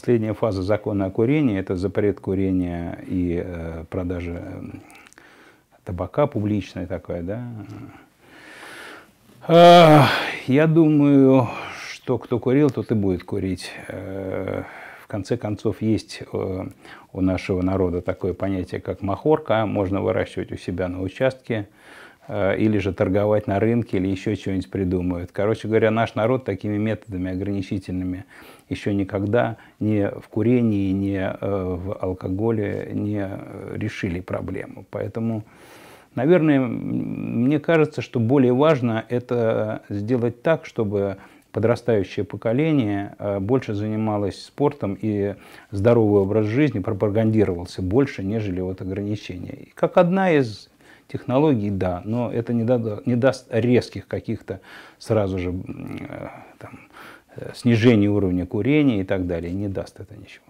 Последняя фаза закона о курении – это запрет курения и э, продажи э, табака публичной такой да. Э, я думаю, что кто курил, тот и будет курить. Э, в конце концов, есть э, у нашего народа такое понятие, как махорка. Можно выращивать у себя на участке. Э, или же торговать на рынке, или еще чего-нибудь придумают. Короче говоря, наш народ такими методами ограничительными еще никогда ни в курении, ни э, в алкоголе не решили проблему. Поэтому, наверное, мне кажется, что более важно это сделать так, чтобы подрастающее поколение э, больше занималось спортом и здоровый образ жизни пропагандировался больше, нежели вот ограничения. И как одна из Технологии да, но это не, да, не даст резких каких-то сразу же э, там, э, снижений уровня курения и так далее, не даст это ничего.